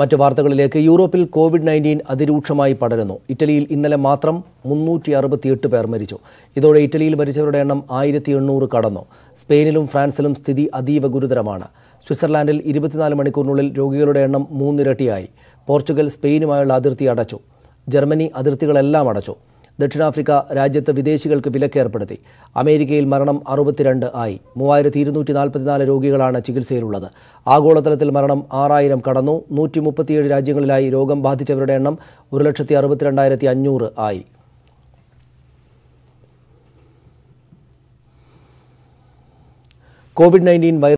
മറ്റ് വാർത്തകളിലേക്ക് യൂറോപ്പിൽ കോവിഡ് നയൻറ്റീൻ അതിരൂക്ഷമായി പടരുന്നു ഇറ്റലിയിൽ ഇന്നലെ മാത്രം മുന്നൂറ്റി അറുപത്തിയെട്ട് പേർ മരിച്ചു ഇതോടെ ഇറ്റലിയിൽ മരിച്ചവരുടെ എണ്ണം ആയിരത്തി എണ്ണൂറ് കടന്നു സ്പെയിനിലും ഫ്രാൻസിലും സ്ഥിതി അതീവ ഗുരുതരമാണ് സ്വിറ്റ്സർലാൻഡിൽ ഇരുപത്തിനാല് മണിക്കൂറിനുള്ളിൽ രോഗികളുടെ എണ്ണം മൂന്നിരട്ടിയായി പോർച്ചുഗൽ സ്പെയിനുമായുള്ള അതിർത്തി അടച്ചു ജർമ്മനി അതിർത്തികളെല്ലാം അടച്ചു ദക്ഷിണാഫ്രിക്ക രാജ്യത്ത് വിദേശികൾക്ക് വിലക്കേർപ്പെടുത്തി അമേരിക്കയിൽ മരണം അറുപത്തിരണ്ട് ആയി മൂവായിരത്തി ഇരുന്നൂറ്റി നാൽപ്പത്തിനാല് രോഗികളാണ് ചികിത്സയിലുള്ളത് ആഗോളതലത്തിൽ മരണം ആറായിരം കടന്നു നൂറ്റി മുപ്പത്തിയേഴ് രാജ്യങ്ങളിലായി രോഗം ബാധിച്ചവരുടെ എണ്ണം ഒരു ലക്ഷത്തി അറുപത്തിരണ്ടായിരത്തി അഞ്ഞൂറ് ആയി കോവിഡ് നയൻറ്റീൻ വൈറസ്